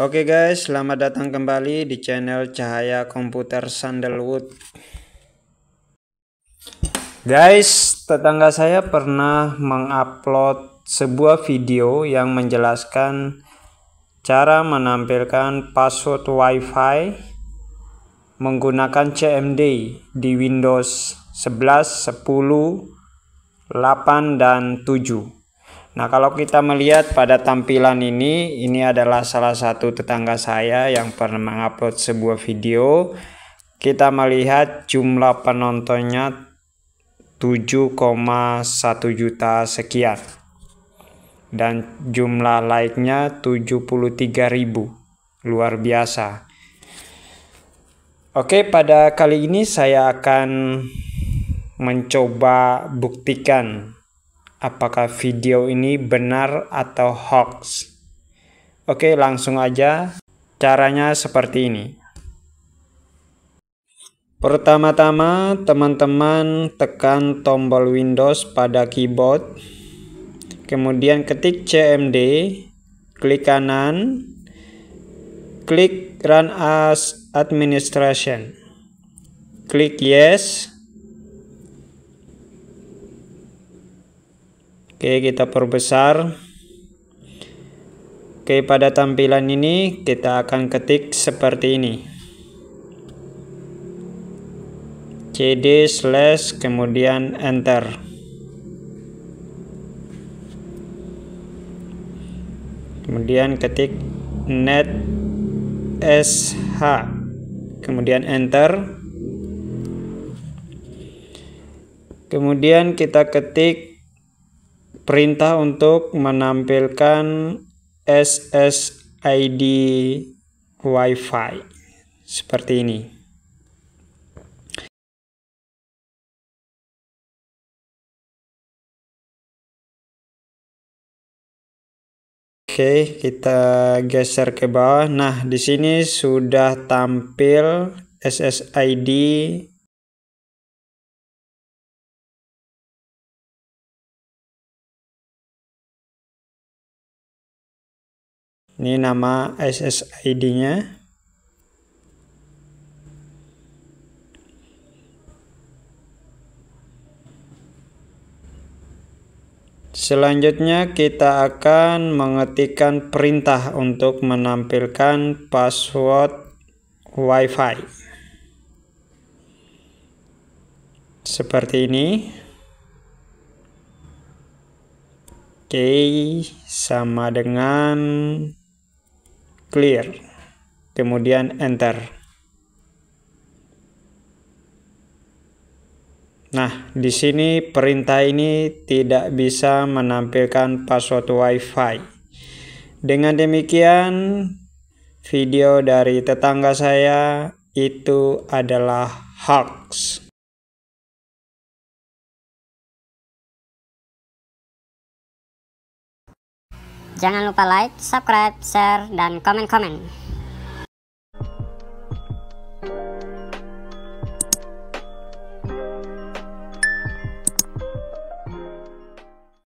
Oke okay guys, selamat datang kembali di channel Cahaya Komputer Sandalwood. Guys, tetangga saya pernah mengupload sebuah video yang menjelaskan cara menampilkan password WiFi menggunakan CMD di Windows 11, 10, 8 dan 7. Nah, kalau kita melihat pada tampilan ini, ini adalah salah satu tetangga saya yang pernah mengupload sebuah video. Kita melihat jumlah penontonnya 7,1 juta sekian. Dan jumlah like-nya 73 ribu. Luar biasa. Oke, pada kali ini saya akan mencoba buktikan apakah video ini benar atau hoax. Oke, langsung aja. Caranya seperti ini. Pertama-tama, teman-teman tekan tombol Windows pada keyboard. Kemudian ketik CMD, klik kanan, klik Run as Administration. Klik Yes. Oke, kita perbesar. Oke, pada tampilan ini kita akan ketik seperti ini. CD slash kemudian enter. Kemudian ketik net sh. Kemudian enter. Kemudian kita ketik perintah untuk menampilkan SSID WiFi seperti ini. Oke, kita geser ke bawah. Nah, di sini sudah tampil SSID ini nama SSID nya Selanjutnya kita akan mengetikkan perintah untuk menampilkan password WiFi. Seperti ini. Oke, sama dengan clear, kemudian enter. Nah, di sini perintah ini tidak bisa menampilkan password WiFi. Dengan demikian, video dari tetangga saya itu adalah hoax. Jangan lupa like, subscribe, share, dan komen-komen.